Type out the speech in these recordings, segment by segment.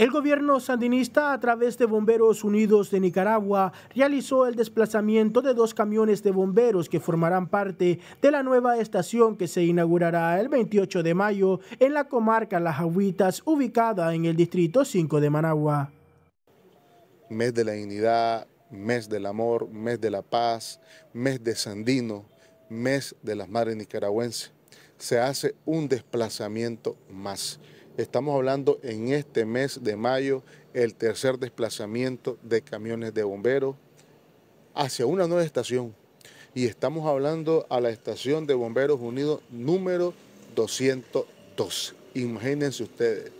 El gobierno sandinista, a través de Bomberos Unidos de Nicaragua, realizó el desplazamiento de dos camiones de bomberos que formarán parte de la nueva estación que se inaugurará el 28 de mayo en la comarca Las Agüitas, ubicada en el distrito 5 de Managua. Mes de la dignidad, mes del amor, mes de la paz, mes de Sandino, mes de las madres nicaragüenses. Se hace un desplazamiento más. Estamos hablando en este mes de mayo el tercer desplazamiento de camiones de bomberos hacia una nueva estación. Y estamos hablando a la estación de Bomberos Unidos número 212. Imagínense ustedes,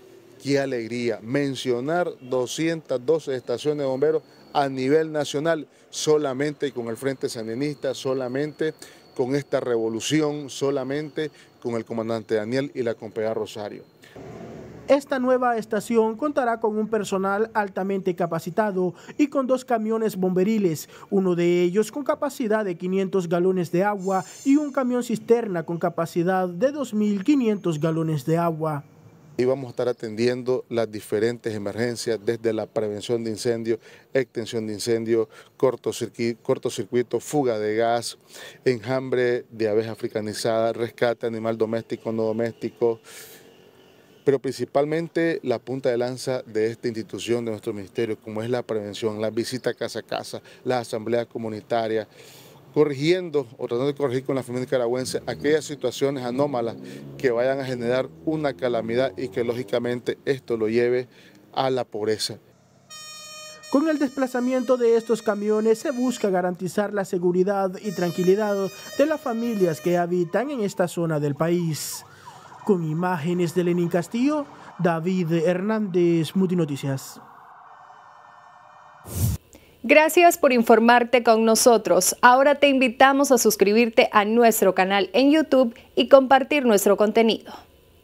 qué alegría mencionar 212 estaciones de bomberos a nivel nacional, solamente con el Frente Sandinista, solamente con esta revolución, solamente con el comandante Daniel y la compañera Rosario. Esta nueva estación contará con un personal altamente capacitado y con dos camiones bomberiles, uno de ellos con capacidad de 500 galones de agua y un camión cisterna con capacidad de 2.500 galones de agua y vamos a estar atendiendo las diferentes emergencias desde la prevención de incendios, extensión de incendios, cortocircuito, cortocircuito, fuga de gas, enjambre de abeja africanizada, rescate animal doméstico, no doméstico, pero principalmente la punta de lanza de esta institución, de nuestro ministerio, como es la prevención, la visita casa a casa, la asamblea comunitaria, corrigiendo o tratando de corregir con la familia nicaragüense aquellas situaciones anómalas que vayan a generar una calamidad y que lógicamente esto lo lleve a la pobreza. Con el desplazamiento de estos camiones se busca garantizar la seguridad y tranquilidad de las familias que habitan en esta zona del país. Con imágenes de Lenin Castillo, David Hernández, Multinoticias. Gracias por informarte con nosotros. Ahora te invitamos a suscribirte a nuestro canal en YouTube y compartir nuestro contenido.